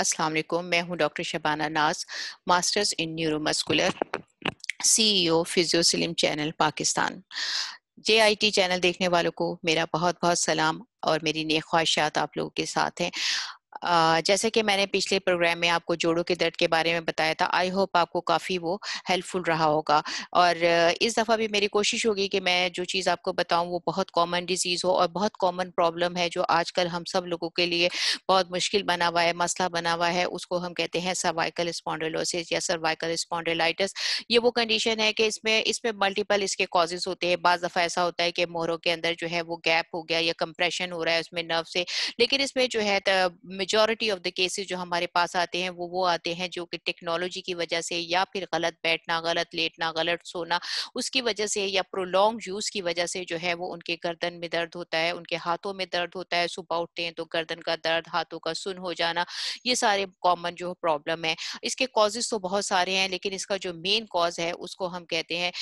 अस्सलाम वालेकुम मैं हूं doctor Shabana Naz masters in neuromuscular CEO फिजियोसिलिम चैनल पाकिस्तान टी चैनल देखने वालों को मेरा बहुत बहुत सलाम और मेरी नेक ख्वाहिशात आप लोगों के साथ हैं जैसे कि मैंने पिछले प्रोग्राम में आपको जोड़ों के दर्द के बारे में बताया था आई होप आपको काफ़ी वो हेल्पफुल रहा होगा और इस दफ़ा भी मेरी कोशिश होगी कि मैं जो चीज़ आपको बताऊं वो बहुत कॉमन डिजीज़ हो और बहुत कॉमन प्रॉब्लम है जो आजकल हम सब लोगों के लिए बहुत मुश्किल बना हुआ है मसला बना हुआ है उसको हम कहते हैं सर्वाइकल स्पॉन्डोलोसिस या सर्वाइकल स्पॉन्डोलाइटिस ये वो कंडीशन है कि इसमें इसमें मल्टीपल इसके कॉजेज होते हैं बज़ दफ़ा ऐसा होता है कि मोहरों के अंदर जो है वो गैप हो गया या कंप्रेशन हो रहा है उसमें नर्व से लेकिन इसमें जो है मेजोरिटी ऑफ द केसेस जो हमारे पास आते हैं वो वो आते हैं जो कि टेक्नोलॉजी की वजह से या फिर गलत बैठना गलत लेटना गलत सोना उसकी वजह से या प्रोलॉन्ग यूज़ की वजह से जो है वो उनके गर्दन में दर्द होता है उनके हाथों में दर्द होता है सुबह उठते हैं तो गर्दन का दर्द हाथों का सुन हो जाना ये सारे कॉमन जो प्रॉब्लम है इसके कॉजेज तो बहुत सारे हैं लेकिन इसका जो मेन कॉज है उसको हम कहते हैं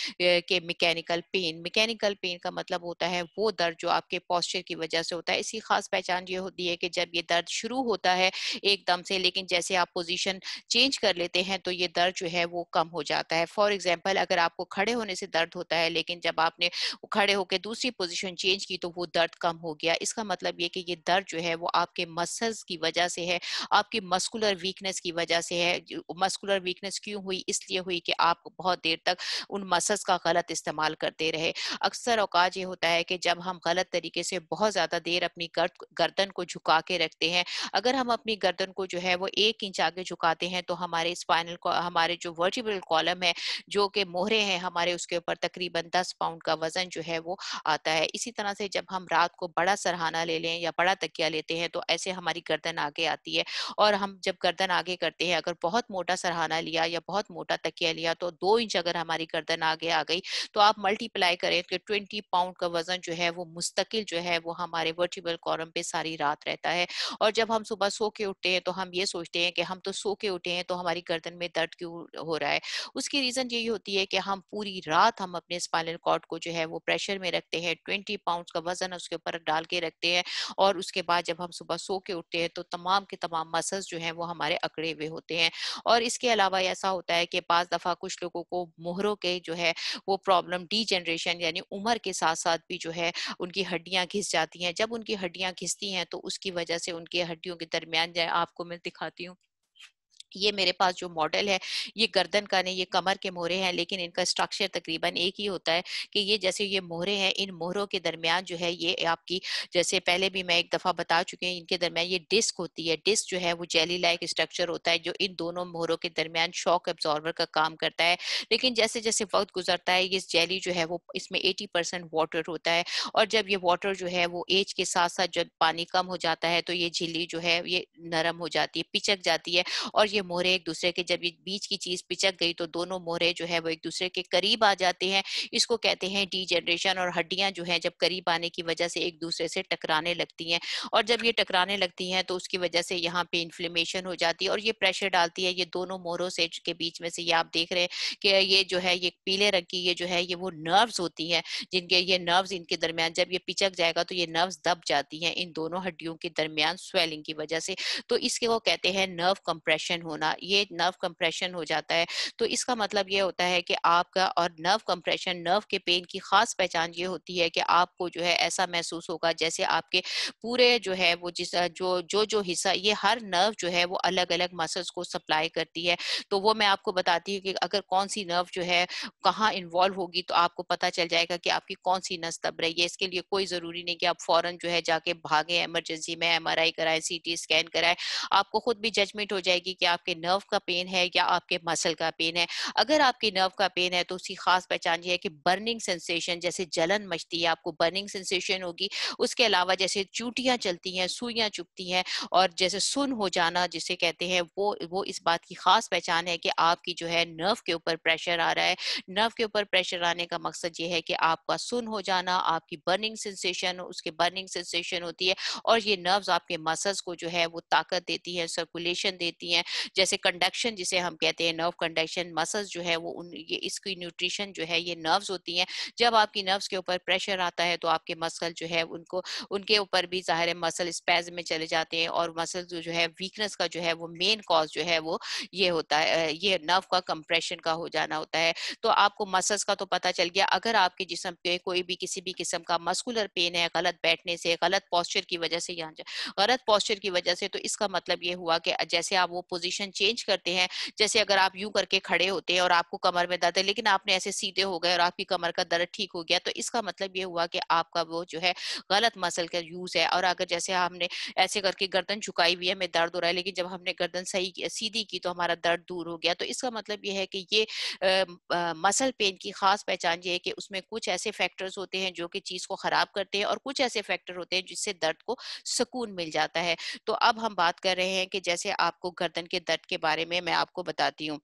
कि मैकेनिकल पेन मैकेनिकल पेन का मतलब होता है वो दर्द जो आपके पॉस्चर की वजह से होता है इसकी खास पहचान ये होती है कि जब ये दर्द शुरू हो होता है एकदम से लेकिन जैसे आप पोजीशन चेंज कर लेते हैं तो ये दर्द जो है वो कम हो जाता है फॉर एग्जाम्पल अगर आपको खड़े होने से दर्द होता है लेकिन जब आपने खड़े होकर दूसरी पोजिशन चेंज की तो वो दर्द कम हो गया इसका मतलब ये कि ये दर्द जो है वो आपके मसल्स की वजह से है आपकी मस्कुलर वीकनेस की वजह से है मस्कुलर वीकनेस क्यों हुई इसलिए हुई कि आप बहुत देर तक उन मसल्स का गलत इस्तेमाल करते रहे अक्सर औकात ये होता है कि जब हम गलत तरीके से बहुत ज़्यादा देर अपनी गर्द गर्दन को झुका के रखते हैं अगर अगर हम अपनी गर्दन को जो है वो एक इंच आगे झुकाते हैं तो हमारे स्पाइनल हमारे जो वर्टिबल कॉलम है जो कि मोहरे हैं हमारे उसके ऊपर तकरीबन दस पाउंड का वजन जो है वो आता है इसी तरह से जब हम रात को बड़ा सरहाना ले लें या बड़ा तकिया लेते हैं तो ऐसे हमारी गर्दन आगे आती है और हम जब गर्दन आगे करते हैं अगर बहुत मोटा सरहाना लिया या बहुत मोटा तकिया लिया तो दो इंच अगर हमारी गर्दन आगे आ गई तो आप मल्टीप्लाई करें तो ट्वेंटी पाउंड का वजन जो है वो मुस्तकिल जो है वो हमारे वर्टिबल कॉलम पे सारी रात रहता है और जब हम सुबह सो के उठते हैं तो हम ये सोचते हैं कि हम तो सो के उठे हैं तो हमारी गर्दन में दर्द क्यों हो रहा है उसकी रीज़न यही होती है कि हम पूरी रात हम अपने स्पाइनल कॉर्ड को जो है वो प्रेशर में रखते हैं ट्वेंटी पाउंड का वजन उसके ऊपर डाल के रखते हैं और उसके बाद जब हम सुबह सो के उठते हैं तो तमाम के तमाम मसल जो है वो हमारे अकड़े हुए होते हैं और इसके अलावा ऐसा होता है कि पांच दफ़ा कुछ लोगों को मोहरों के जो है वो प्रॉब्लम डी जनरेशन यानी उम्र के साथ साथ भी जो है उनकी हड्डियाँ घिस जाती हैं जब उनकी हड्डियाँ घिसती हैं तो उसकी वजह से उनकी हड्डियों के दरमियान जाए आपको मैं दिखाती हूँ ये मेरे पास जो मॉडल है ये गर्दन का नहीं ये कमर के मोहरे हैं लेकिन इनका स्ट्रक्चर तकरीबन एक ही होता है कि ये जैसे ये मोहरे हैं इन मोहरों के दरमियान जो है ये आपकी जैसे पहले भी मैं एक दफ़ा बता चुकी हूँ इनके दरमियान ये डिस्क होती है डिस्क जो है वो जेली लाइक स्ट्रक्चर होता है जो इन दोनों मोहरों के दरमियान शॉक एब्जॉर्वर का काम करता है लेकिन जैसे जैसे वक्त गुजरता है ये जेली जो है वो इसमें एटी परसेंट वाटर होता है और जब ये वाटर जो है वो एज के साथ साथ जब पानी कम हो जाता है तो ये झिल्ली जो है ये नरम हो जाती है पिचक जाती है और ये ये मोहरे एक दूसरे के जब ये बीच की चीज पिचक गई तो दोनों मोहरे जो है वो एक दूसरे के करीब आ जाते हैं इसको कहते हैं डी जनरेशन और हड्डियां जो है जब करीब आने की वजह से एक दूसरे से टकराने लगती हैं और जब ये टकराने लगती हैं तो उसकी वजह से यहाँ पे इन्फ्लेमेशन हो जाती है और ये प्रेशर डालती है ये दोनों मोहरों से के बीच में से ये आप देख रहे हैं कि ये जो है ये पीले रंग की ये जो है ये वो नर्व्स होती हैं जिनके ये नर्व्स इनके दरमियान जब ये पिचक जाएगा तो ये नर्व्स दब जाती हैं इन दोनों हड्डियों के दरमियान स्वेलिंग की वजह से तो इसके वो कहते हैं नर्व कंप्रेशन होना ये नर्व कंप्रेशन हो जाता है तो इसका मतलब ये होता है कि आपका और नर्व कंप्रेशन नर्व के पेन की खास पहचान ये होती है कि आपको जो है ऐसा महसूस होगा जैसे आपके पूरे जो है वो जिस जो जो जो हिस्सा ये हर नर्व जो है वो अलग अलग मसल्स को सप्लाई करती है तो वो मैं आपको बताती हूँ कि अगर कौन सी नर्व जो है कहाँ इन्वॉल्व होगी तो आपको पता चल जाएगा कि आपकी कौन सी नस तब रही है इसके लिए कोई ज़रूरी नहीं कि आप फ़ौरन जो है जाके भागें एमरजेंसी में एम आर आई कराएं सी टी स्कैन कराएं आपको खुद भी जजमेंट हो जाएगी कि आप आपके नर्व का पेन है या आपके मसल का पेन है अगर आपके नर्व का पेन है तो उसकी खास पहचान ये है कि बर्निंग सेंसेशन जैसे जलन मचती है आपको बर्निंग सेंसेशन होगी उसके अलावा जैसे चूटियाँ चलती हैं सुइयाँ चुपती हैं और जैसे सुन हो जाना जिसे कहते हैं वो वो इस बात की खास पहचान है कि आपकी जो है नर्व के ऊपर प्रेशर आ रहा है नर्व के ऊपर प्रेशर आने का मकसद ये है कि आपका सुन हो जाना आपकी बर्निंग सेंसेशन उसके बर्निंग सेंसेशन होती है और ये नर्व्स आपके मसल्स को जो है वो ताकत देती है सर्कुलेशन देती हैं जैसे कंडक्शन जिसे हम कहते हैं नर्व कंडक्शन मसल्स जो है वो उन ये इसकी न्यूट्रिशन जो है ये नर्व्स होती हैं जब आपकी नर्व्स के ऊपर प्रेशर आता है तो आपके मसल जो है उनको उनके ऊपर भी ज़ाहिर है मसल स्पैज में चले जाते हैं और मसल जो है वीकनेस का जो है वो मेन कॉज जो है वो ये होता है ये नर्व का कंप्रेशन का हो जाना होता है तो आपको मसल्स का तो पता चल गया अगर आपके जिसम पे कोई भी किसी भी किस्म का मस्कुलर पेन है गलत बैठने से गलत पॉस्चर की वजह से यहाँ गलत पॉस्चर की वजह से तो इसका मतलब ये हुआ कि जैसे आप वो पोजिशन पोजिशन चेंज करते हैं जैसे अगर आप यूं करके खड़े होते हैं और आपको कमर में दर्द है लेकिन आपने ऐसे सीधे हो गए और आपकी कमर का दर्द ठीक हो गया तो इसका मतलब ये हुआ कि आपका वो जो है गलत मसल का यूज है और अगर जैसे हमने ऐसे करके गर्दन झुकाई हुई है हमें दर्द हो रहा है लेकिन जब हमने गर्दन सही सीधी की तो हमारा दर्द दूर हो गया तो इसका मतलब यह है कि ये मसल पेन की खास पहचान ये है कि उसमें कुछ ऐसे फैक्टर्स होते हैं जो कि चीज को खराब करते हैं और कुछ ऐसे फैक्टर होते हैं जिससे दर्द को सुकून मिल जाता है तो अब हम बात कर रहे हैं कि जैसे आपको गर्दन के शिद्दत के बारे में मैं आपको बताती हूँ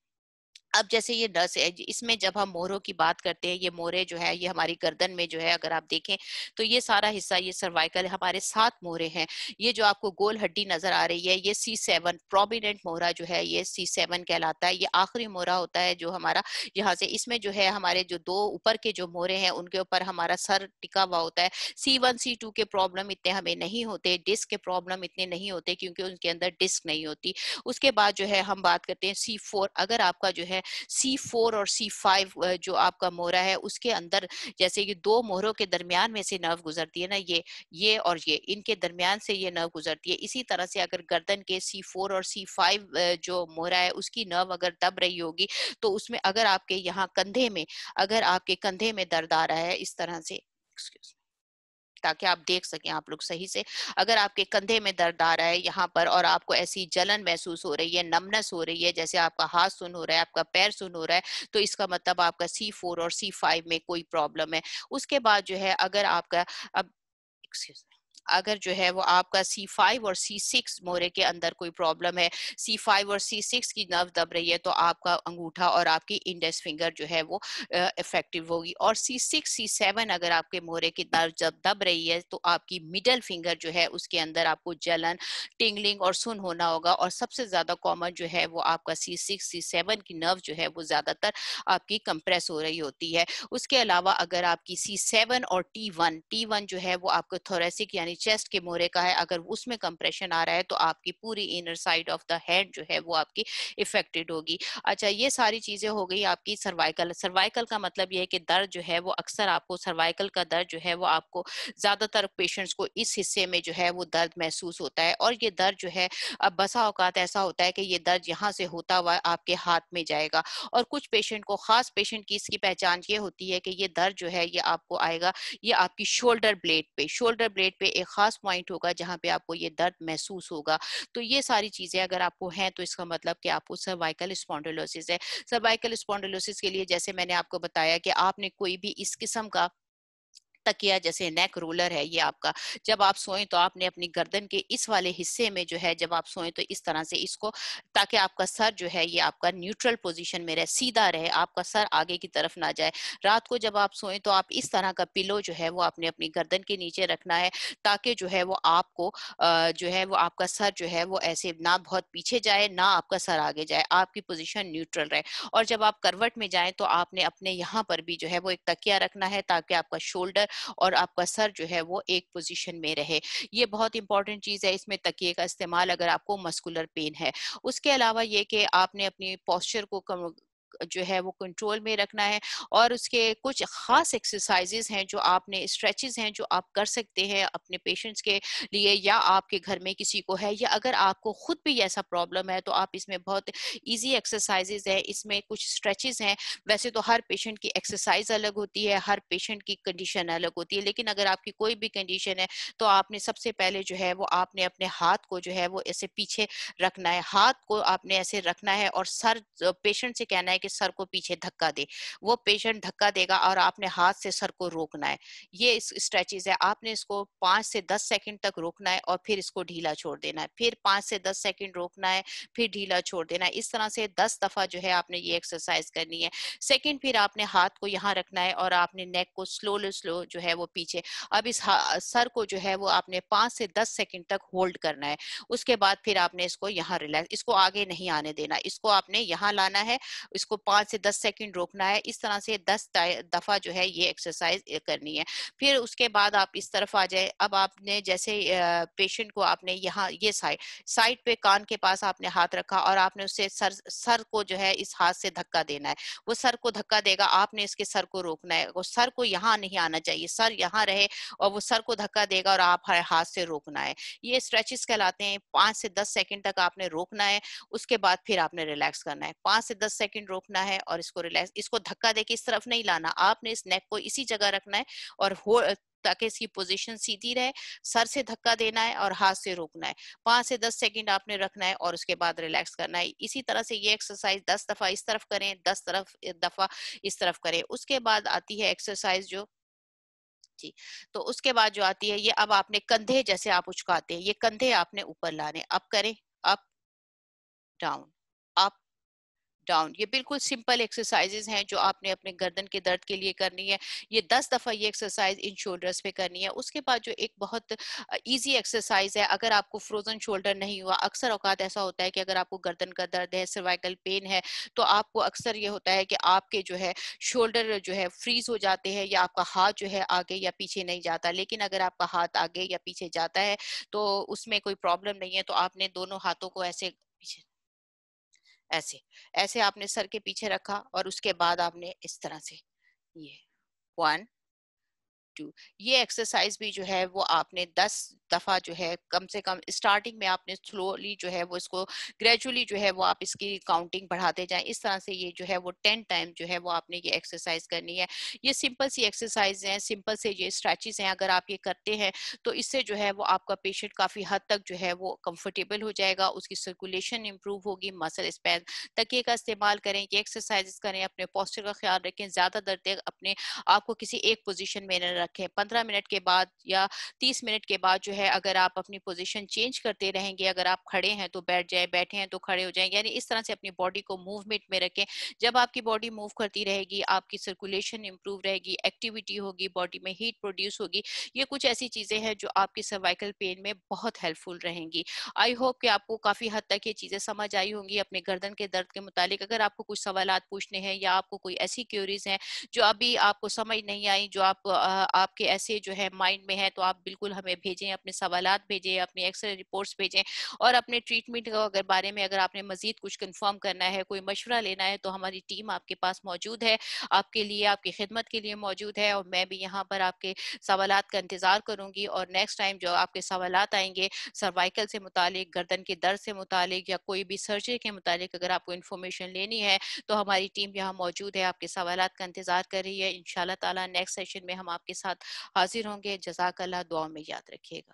अब जैसे ये नस है इसमें जब हम मोहरों की बात करते हैं ये मोहरे जो है ये हमारी गर्दन में जो है अगर आप देखें तो ये सारा हिस्सा ये सर्वाइकल हमारे सात मोहरे हैं ये जो आपको गोल हड्डी नजर आ रही है ये सी सेवन प्रोमिनेंट मोहरा जो है ये सी सेवन कहलाता है ये आखिरी मोहरा होता है जो हमारा यहाँ से इसमें जो है हमारे जो दो ऊपर के जो मोहरे हैं उनके ऊपर हमारा सर टिका हुआ होता है सी वन सी टू के प्रॉब्लम इतने हमें नहीं होते डिस्क के प्रॉब्लम इतने नहीं होते क्योंकि उनके अंदर डिस्क नहीं होती उसके बाद जो है हम बात करते हैं सी फोर अगर आपका जो है C4 और C5 जो आपका मोहरा है उसके अंदर जैसे कि दो मोहरों के दरमियान में से नर्व गुजरती है ना ये ये और ये इनके दरमियान से ये नर्व गुजरती है इसी तरह से अगर गर्दन के सी फोर और सी फाइव जो मोहरा है उसकी नर्व अगर दब रही होगी तो उसमें अगर आपके यहाँ कंधे में अगर आपके कंधे में दर्द आ रहा है इस तरह से एक्सक्यूज ताकि आप देख सकें आप लोग सही से अगर आपके कंधे में दर्द आ रहा है यहाँ पर और आपको ऐसी जलन महसूस हो रही है नमनस हो रही है जैसे आपका हाथ सुन हो रहा है आपका पैर सुन हो रहा है तो इसका मतलब आपका सी फोर और सी फाइव में कोई प्रॉब्लम है उसके बाद जो है अगर आपका अब एक्सक्यूज अगर जो है वो आपका सी फाइव और सी सिक्स मोरे के अंदर कोई प्रॉब्लम है सी फाइव और सी सिक्स की नर्व दब रही है तो आपका अंगूठा और आपकी इंडेक्स फिंगर जो है वो इफेक्टिव होगी और सी सिक्स सी सेवन अगर आपके मोहरे की नर्व जब दब रही है तो आपकी मिडल फिंगर जो है उसके अंदर आपको जलन टिंगलिंग और सुन होना होगा और सबसे ज्यादा कॉमन जो है वो आपका सी सिक्स सी सेवन की नर्व जो है वो ज्यादातर आपकी कंप्रेस हो रही होती है उसके अलावा अगर आपकी सी सेवन और टी वन टी वन जो है वो आपको थोरेसिक यानी हमारी चेस्ट के मोरे का है अगर उसमें कंप्रेशन आ रहा है तो आपकी पूरी inner side of the head जो है वो आपकी इफेक्टेड होगी अच्छा ये सारी चीजें हो गई आपकी सर्वाइकल सर्वाइकल का मतलब यह है कि दर्द जो है वो अक्सर आपको सर्वाइकल का दर्द जो है वो आपको ज्यादातर पेशेंट्स को इस हिस्से में जो है वो दर्द महसूस होता है और ये दर्द जो है अब बसा औकात ऐसा होता है कि ये दर्द यहाँ से होता हुआ आपके हाथ में जाएगा और कुछ पेशेंट को खास पेशेंट की इसकी पहचान ये होती है कि ये दर्द जो है ये आपको आएगा ये आपकी शोल्डर ब्लेड पे शोल्डर ब्लेड पे एक एक खास पॉइंट होगा जहां पे आपको ये दर्द महसूस होगा तो ये सारी चीजें अगर आपको हैं तो इसका मतलब कि आपको सर्वाइकल स्पॉन्डोलोसिस है सर्वाइकल स्पॉन्डोलोसिस के लिए जैसे मैंने आपको बताया कि आपने कोई भी इस किस्म का तकिया जैसे नेक रोलर है ये आपका जब आप सोएं तो आपने अपनी गर्दन के इस वाले हिस्से में जो है जब आप सोएं तो इस तरह से इसको ताकि आपका सर जो है ये आपका न्यूट्रल पोजिशन में रहे सीधा रहे आपका सर आगे की तरफ ना जाए रात को जब आप सोएं तो आप इस तरह का पिलो जो है वो आपने अपनी गर्दन के नीचे रखना है ताकि जो है वो आपको जो है वो आपका सर जो है वो ऐसे ना बहुत पीछे जाए ना आपका सर आगे जाए आपकी पोजिशन न्यूट्रल रहे और जब आप करवट में जाए तो आपने अपने यहाँ पर भी जो है वो एक तकिया रखना है ताकि आपका शोल्डर और आपका सर जो है वो एक पोजिशन में रहे ये बहुत इंपॉर्टेंट चीज़ है इसमें तकिए का इस्तेमाल अगर आपको मस्कुलर पेन है उसके अलावा ये कि आपने अपनी पॉस्चर को जो है वो कंट्रोल में रखना है और उसके कुछ ख़ास एक्सरसाइजेज हैं जो आपने स्ट्रेचेज हैं जो आप कर सकते हैं अपने पेशेंट्स के लिए या आपके घर में किसी को है या अगर आपको खुद भी ऐसा प्रॉब्लम है तो आप इसमें बहुत ईजी एक्सरसाइजेज है इसमें कुछ स्ट्रेचेज हैं वैसे तो हर पेशेंट की एक्सरसाइज अलग होती है हर पेशेंट की कंडीशन अलग होती है लेकिन अगर आपकी कोई भी कंडीशन है तो आपने सबसे पहले जो है वो आपने अपने हाथ को जो है वो ऐसे पीछे रखना है हाथ को आपने ऐसे रखना है और सर पेशेंट से कहना है कि सर को पीछे धक्का दे वो पेशेंट धक्का देगा और आपने हाथ से सर को रोकना है ये स्ट्रेचिज है आपने इसको पांच से दस सेकेंड तक रोकना है और फिर इसको ढीला छोड़ देना है फिर पांच से दस सेकेंड रोकना है फिर ढीला छोड़ देना है इस तरह से दस दफ़ा जो है आपने ये एक्सरसाइज करनी है सेकेंड फिर आपने हाथ को यहाँ रखना है और आपने नेक को स्लोली स्लो जो है वो पीछे अब इस सर को जो है वो आपने पांच से दस सेकेंड तक होल्ड करना है उसके बाद फिर आपने इसको यहाँ रिलैक्स इसको आगे नहीं आने देना इसको आपने यहाँ लाना है इसको उसको पांच से दस सेकेंड रोकना है इस तरह से दस दफ़ा जो है ये एक्सरसाइज करनी है फिर उसके बाद आप इस तरफ आ जाए अब आपने जैसे पेशेंट को आपने यहाँ ये साइड साइड पे कान के पास आपने हाथ रखा और आपने उससे सर सर को जो है इस हाथ से धक्का देना है वो सर को धक्का देगा आपने इसके सर को रोकना है वो सर को यहाँ नहीं आना चाहिए सर यहाँ रहे और वो सर को धक्का देगा और आप हर हाथ से रोकना है ये स्ट्रेचेस कहलाते हैं पांच से दस सेकेंड तक आपने रोकना है उसके बाद फिर आपने रिलैक्स करना है पांच से दस सेकेंड रोक रोकना है और इसको रिलैक्स इसको धक्का दे इस तरफ नहीं लाना आपने इस नेक को इसी जगह रखना है और हो ताकि इसकी पोजीशन सीधी रहे सर से धक्का देना है और हाथ से रोकना है पांच से दस सेकंड आपने रखना है और उसके बाद रिलैक्स करना है इसी तरह से ये एक्सरसाइज दस दफा इस तरफ करें दस तरफ दफा इस तरफ करें उसके बाद आती है एक्सरसाइज जो जी तो उसके बाद जो आती है ये अब आपने कंधे जैसे आप उचकाते हैं ये कंधे आपने ऊपर लाने अप करें अप डाउन डाउन ये बिल्कुल सिंपल एक्सरसाइजेज हैं जो आपने अपने गर्दन के दर्द के लिए करनी है ये दस दफ़ा ये एक्सरसाइज इन शोल्डर्स पे करनी है उसके बाद जो एक बहुत ईजी एक्सरसाइज है अगर आपको फ्रोजन शोल्डर नहीं हुआ अक्सर औकात ऐसा होता है कि अगर आपको गर्दन का दर्द है सर्वाइकल पेन है तो आपको अक्सर ये होता है कि आपके जो है शोल्डर जो है फ्रीज हो जाते हैं या आपका हाथ जो है आगे या पीछे नहीं जाता लेकिन अगर आपका हाथ आगे या पीछे जाता है तो उसमें कोई प्रॉब्लम नहीं है तो आपने दोनों हाथों को ऐसे ऐसे ऐसे आपने सर के पीछे रखा और उसके बाद आपने इस तरह से ये वन टू ये एक्सरसाइज भी जो है वो आपने दस दफ़ा जो है कम से कम स्टार्टिंग में आपने स्लोली जो है वो इसको ग्रेजुअली जो है वो आप इसकी काउंटिंग बढ़ाते जाएं इस तरह से ये जो है वो टेन टाइम जो है वो आपने ये एक्सरसाइज करनी है ये सिंपल सी एक्सरसाइज हैं सिंपल से ये स्ट्रेचिज हैं अगर आप ये करते हैं तो इससे जो है वो आपका पेशेंट काफ़ी हद तक जो है वो कंफर्टेबल हो जाएगा उसकी सर्कुलेशन इंप्रूव होगी मसल स्पैन तकिए का इस्तेमाल करें ये एक्सरसाइज करें अपने पॉस्चर का ख्याल रखें ज़्यादा दर तक अपने आपको किसी एक पोजिशन में न रखें पंद्रह मिनट के बाद या तीस मिनट के बाद जो है है अगर आप अपनी पोजीशन चेंज करते रहेंगे अगर आप खड़े हैं तो बैठ जाए बैठे हैं तो खड़े हो जाए यानी इस तरह से अपनी बॉडी को मूवमेंट में रखें जब आपकी बॉडी मूव करती रहेगी आपकी सर्कुलेशन इंप्रूव रहेगी एक्टिविटी होगी बॉडी में हीट प्रोड्यूस होगी ये कुछ ऐसी चीज़ें हैं जो आपकी सर्वाइकल पेन में बहुत हेल्पफुल रहेंगी आई होप कि आपको काफ़ी हद तक ये चीज़ें समझ आई होंगी अपने गर्दन के दर्द के मुतालिक अगर आपको कुछ सवाल पूछने हैं या आपको कोई ऐसी क्यूरीज हैं जो अभी आपको समझ नहीं आई जो आप आपके ऐसे जो है माइंड में है तो आप बिल्कुल हमें भेजें अपने सवाल भेजें अपने एक्सरे रिपोर्ट्स भेजें और अपने ट्रीटमेंट का अगर बारे में अगर आपने मजीद कुछ कन्फर्म करना है कोई मशवरा लेना है तो हमारी टीम आपके पास मौजूद है आपके लिए आपकी खिदमत के लिए मौजूद है और मैं भी यहाँ पर आपके सवाल का इंतज़ार करूंगी और नेक्स्ट टाइम जो आपके सवाल आएंगे सर्वाइकल से मुतालिक गर्दन के दर्द से मुतालिक या कोई भी सर्जरी के मुतालिक अगर आपको इन्फॉर्मेशन लेनी है तो हमारी टीम यहाँ मौजूद है आपके सवाल का इंतज़ार कर रही है इन नेक्स्ट सेशन में हम आपके साथ हाजिर होंगे जजाक दुआ में याद रखिएगा